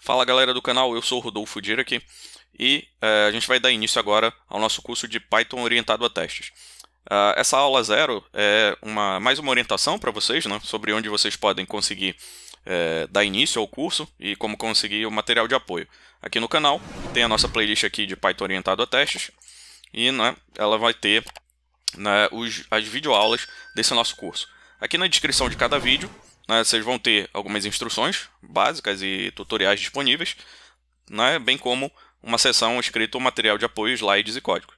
Fala galera do canal, eu sou o Rodolfo Dira aqui e é, a gente vai dar início agora ao nosso curso de Python orientado a testes. Uh, essa aula zero é uma, mais uma orientação para vocês né, sobre onde vocês podem conseguir é, dar início ao curso e como conseguir o material de apoio. Aqui no canal tem a nossa playlist aqui de Python orientado a testes e né, ela vai ter né, os, as videoaulas desse nosso curso. Aqui na descrição de cada vídeo né, vocês vão ter algumas instruções básicas e tutoriais disponíveis, né, bem como uma seção escrito material de apoio, slides e código.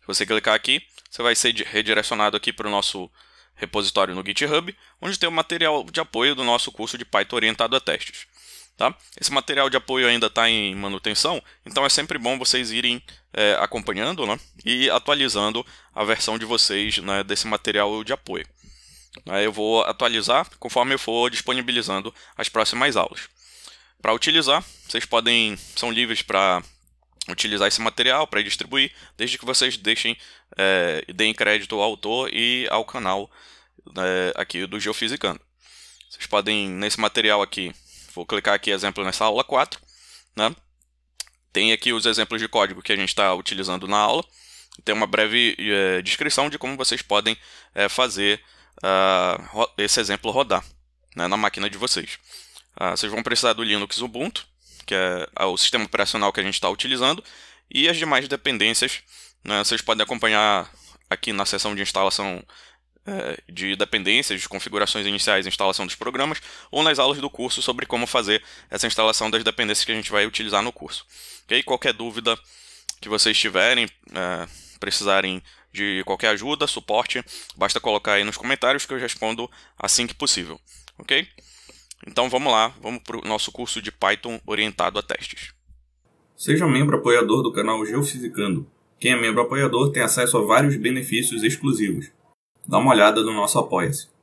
Se você clicar aqui, você vai ser redirecionado aqui para o nosso repositório no GitHub, onde tem o material de apoio do nosso curso de Python orientado a testes. Tá? Esse material de apoio ainda está em manutenção, então é sempre bom vocês irem é, acompanhando né, e atualizando a versão de vocês né, desse material de apoio. Eu vou atualizar conforme eu for disponibilizando as próximas aulas. Para utilizar, vocês podem são livres para utilizar esse material para distribuir, desde que vocês deixem é, deem crédito ao autor e ao canal é, aqui do Geofisicando. Vocês podem nesse material aqui, vou clicar aqui exemplo nessa aula 4, né? Tem aqui os exemplos de código que a gente está utilizando na aula. Tem uma breve é, descrição de como vocês podem é, fazer uh, esse exemplo rodar né, na máquina de vocês. Uh, vocês vão precisar do Linux Ubuntu, que é o sistema operacional que a gente está utilizando, e as demais dependências. Né, vocês podem acompanhar aqui na seção de instalação uh, de dependências, de configurações iniciais e instalação dos programas, ou nas aulas do curso sobre como fazer essa instalação das dependências que a gente vai utilizar no curso. Okay? Qualquer dúvida que vocês tiverem, eh, precisarem de qualquer ajuda, suporte, basta colocar aí nos comentários que eu respondo assim que possível, ok? Então vamos lá, vamos para o nosso curso de Python orientado a testes. Seja membro apoiador do canal Geofisicando. Quem é membro apoiador tem acesso a vários benefícios exclusivos. Dá uma olhada no nosso Apoia-se.